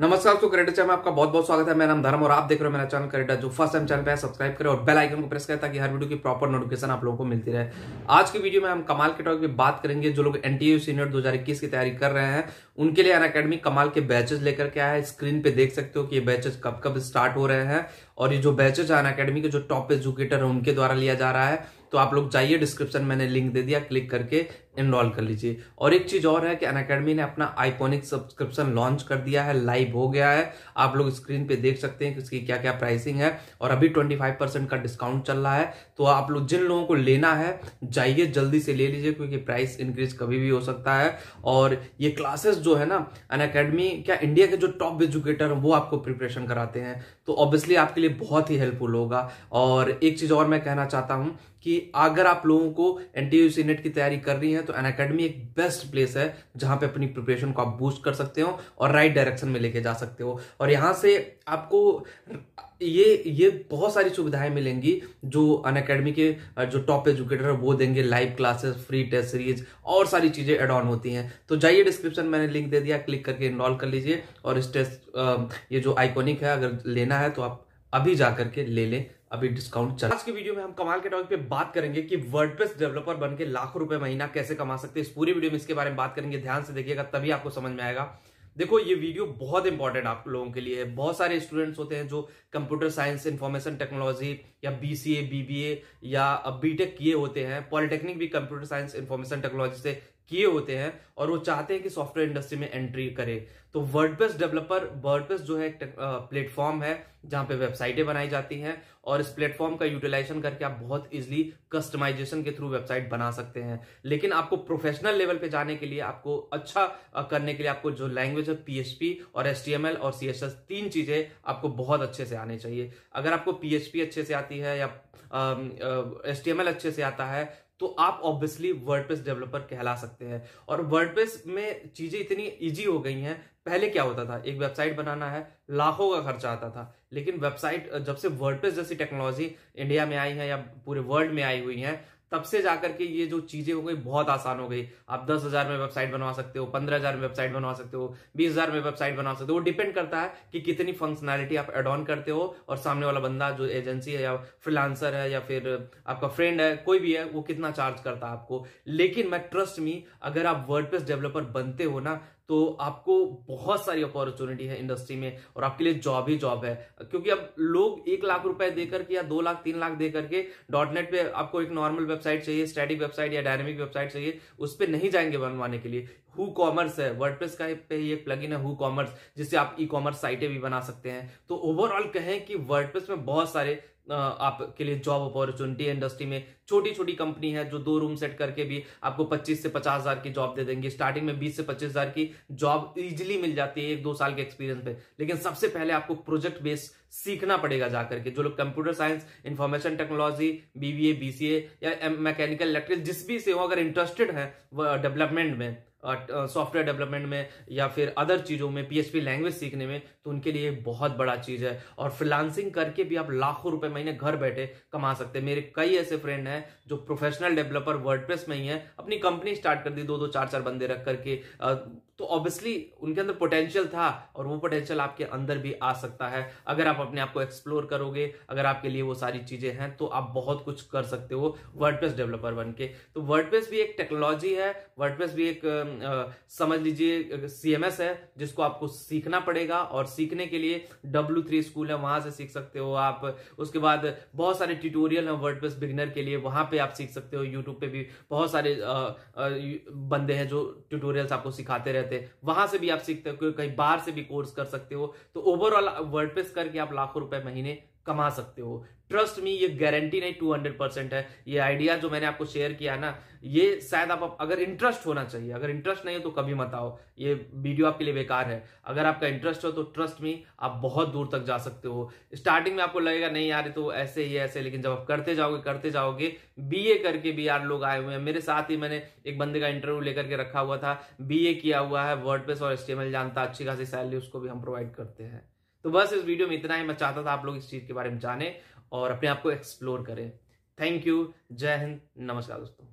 नमस्कार तो Creta channel में आपका बहुत बहुत स्वागत है मेरा नाम धर्म और आप देख रहे हो मेरा चैनल करेडा जो फर्स्ट टाइम चैनल पे है सब्सक्राइब करें और बेल आइकन को प्रेस करें ताकि हर वीडियो की प्रॉपर नोटिफिकेशन आप लोगों को मिलती रहे आज की वीडियो में हम कमाल के टॉपिक पे बात करेंगे जो लोग एनटीयू सीनियर इक्कीस की तैयारी कर रहे हैं उनके लिए अन अकेडमी कमाल के बैचेज लेकर के आया है स्क्रीन पे देख सकते हो कि ये बैचेज कब कब स्टार्ट हो रहे हैं और ये जो बैचेज अन अकेडमी के जो टॉप एजुकेटर है उनके द्वारा लिया जा रहा है तो आप लोग जाइए डिस्क्रिप्शन मैंने लिंक दे दिया क्लिक करके इनरोल कर लीजिए और एक चीज़ और है कि अन अकेडमी ने अपना आइकॉनिक सब्सक्रिप्शन लॉन्च कर दिया है लाइव हो गया है आप लोग स्क्रीन पे देख सकते हैं कि इसकी क्या क्या प्राइसिंग है और अभी 25 परसेंट का डिस्काउंट चल रहा है तो आप लोग जिन लोगों को लेना है जाइए जल्दी से ले लीजिए क्योंकि प्राइस इंक्रीज कभी भी हो सकता है और ये क्लासेस जो है ना अन अकेडमी क्या इंडिया के जो टॉप एजुकेटर वो आपको प्रिपरेशन कराते हैं तो ऑब्वियसली आपके लिए बहुत ही हेल्पफुल होगा और एक चीज़ और मैं कहना चाहता हूँ कि अगर आप लोगों को एन टी नेट की तैयारी कर रही है तो एन अकेडमी एक बेस्ट प्लेस है जहां पे अपनी प्रिपरेशन को आप बूस्ट कर सकते हो और राइट डायरेक्शन में लेके जा सकते हो और यहां से आपको ये ये बहुत सारी सुविधाएं मिलेंगी जो अन अकेडमी के जो टॉप एजुकेटर है वो देंगे live classes free test series और सारी चीज़ें एड ऑन होती हैं तो जाइए डिस्क्रिप्शन मैंने लिंक दे दिया क्लिक करके इनरोल कर लीजिए और इस टेस्ट ये जो आइकॉनिक है अगर लेना है तो आप अभी जाकर के ले लें अभी डिस्काउंट चल आज के वीडियो में हम कमाल के टॉपिक पे बात करेंगे कि वर्डप्रेस डेवलपर बनके लाखों रुपए महीना कैसे कमा सकते हैं इस पूरी वीडियो में इसके बारे में बात करेंगे ध्यान से देखिएगा तभी आपको समझ में आएगा देखो ये वीडियो बहुत इंपॉर्टेंट आप लोगों के लिए है बहुत सारे स्टूडेंट्स होते हैं जो कंप्यूटर साइंस इंफॉर्मेशन टेक्नोलॉजी या बीसीए बीबीए या बीटेक किए होते हैं पॉलिटेक्निक भी कंप्यूटर साइंस इंफॉर्मेशन टेक्नोलॉजी से किए होते हैं और वो चाहते हैं कि सॉफ्टवेयर इंडस्ट्री में एंट्री करे तो वर्डप्रेस डेवलपर वर्डप्रेस जो है प्लेटफॉर्म है जहां पे वेबसाइटें बनाई जाती हैं और इस प्लेटफॉर्म का यूटिलाइजेशन करके आप बहुत इजीली कस्टमाइजेशन के थ्रू वेबसाइट बना सकते हैं लेकिन आपको प्रोफेशनल लेवल पे जाने के लिए आपको अच्छा करने के लिए आपको जो लैंग्वेज है पीएचपी और एस और सी तीन चीजें आपको बहुत अच्छे से आने चाहिए अगर आपको पीएचपी अच्छे से आती है या एस अच्छे से आता है तो आप ऑब्वियसली वर्डप्रेस डेवलपर कहला सकते हैं और वर्डप्रेस में चीजें इतनी इजी हो गई हैं पहले क्या होता था एक वेबसाइट बनाना है लाखों का खर्चा आता था लेकिन वेबसाइट जब से वर्डप्रेस जैसी टेक्नोलॉजी इंडिया में आई है या पूरे वर्ल्ड में आई हुई है तब से जाकर के ये जो चीजें हो गई बहुत आसान हो गई आप दस हजार में वेबसाइट बनवा सकते हो पंद्रह हजार में वेबसाइट बनवा सकते हो बीस हजार में वेबसाइट बनवा सकते हो वो डिपेंड करता है कि कितनी फंक्शनैलिटी आप एड ऑन करते हो और सामने वाला बंदा जो एजेंसी है या फ्रीलांसर है या फिर आपका फ्रेंड है कोई भी है वो कितना चार्ज करता है आपको लेकिन मैं ट्रस्ट मी अगर आप वर्ड डेवलपर बनते हो ना तो आपको बहुत सारी अपॉर्चुनिटी है इंडस्ट्री में और आपके लिए जॉब ही जॉब है क्योंकि अब लोग एक लाख रुपए देकर के या दो लाख तीन लाख देकर के डॉट नेट पे आपको एक नॉर्मल वेबसाइट चाहिए स्टैटिक वेबसाइट या डायनेमिक वेबसाइट चाहिए उस पर नहीं जाएंगे बनवाने के लिए हु कॉमर्स है प्रेस का पे ही एक प्लगइन है हु कॉमर्स जिससे आप ई कॉमर्स साइटें भी बना सकते हैं तो ओवरऑल कहें कि वर्डप्रेस में बहुत सारे आपके लिए जॉब अपॉर्चुनिटी इंडस्ट्री में छोटी छोटी कंपनी है जो दो रूम सेट करके भी आपको 25 से 50 हजार की जॉब दे देंगी स्टार्टिंग में 20 से 25 हजार की जॉब इजीली मिल जाती है एक दो साल के एक्सपीरियंस पे लेकिन सबसे पहले आपको प्रोजेक्ट बेस सीखना पड़ेगा जाकर के जो लोग computer science information technology BBA BCA या मैकेनिकल इलेक्ट्रिकल जिस भी से हो अगर इंटरेस्टेड है डेवलपमेंट में सॉफ्टवेयर डेवलपमेंट में या फिर अदर चीज़ों में पीएचपी लैंग्वेज सीखने में तो उनके लिए बहुत बड़ा चीज़ है और फ्रीलांसिंग करके भी आप लाखों रुपए महीने घर बैठे कमा सकते हैं मेरे कई ऐसे फ्रेंड हैं जो प्रोफेशनल डेवलपर वर्डप्रेस में ही है अपनी कंपनी स्टार्ट कर दी दो दो चार चार बंदे रख करके तो ऑब्वियसली उनके अंदर पोटेंशियल था और वो पोटेंशियल आपके अंदर भी आ सकता है अगर आप अपने आप को एक्सप्लोर करोगे अगर आपके लिए वो सारी चीजें हैं तो आप बहुत कुछ कर सकते हो वर्डप्रेस डेवलपर बन के तो वर्डप्रेस भी एक टेक्नोलॉजी है वर्डप्रेस भी एक समझ लीजिए सीएमएस है जिसको आपको सीखना पड़ेगा और सीखने के लिए डब्ल्यू थ्री स्कूल है वहां से सीख सकते हो आप उसके बाद बहुत सारे ट्यूटोरियल हैं वर्डप्रेस बिगनर के लिए वहां पे आप सीख सकते हो यूट्यूब पे भी बहुत सारे बंदे हैं जो ट्यूटोरियल्स आपको सिखाते रहते हैं वहां से भी आप सीखते हो कहीं बाहर से भी कोर्स कर सकते हो तो ओवरऑल वर्डप्रेस करके आप लाखों रुपए महीने कमा सकते हो ट्रस्ट मी ये गारंटी नहीं टू हंड्रेड परसेंट है ये आइडिया जो मैंने आपको शेयर किया ना ये शायद आप अगर इंटरेस्ट होना चाहिए अगर इंटरेस्ट नहीं हो तो कभी मत आओ ये वीडियो आपके लिए बेकार है अगर आपका इंटरेस्ट हो तो ट्रस्ट मी आप बहुत दूर तक जा सकते हो स्टार्टिंग में आपको लगेगा नहीं यार तो ऐसे ही ऐसे लेकिन जब आप करते जाओगे करते जाओगे बी करके भी यार लोग आए हुए हैं मेरे साथ ही मैंने एक बंदे का इंटरव्यू लेकर के रखा हुआ था बी किया हुआ है वर्ड और एस जानता अच्छी खासी सैलरी उसको भी हम प्रोवाइड करते हैं तो बस इस वीडियो में इतना ही मैं चाहता था आप लोग इस चीज के बारे में जाने और अपने आप को एक्सप्लोर करें थैंक यू जय हिंद नमस्कार दोस्तों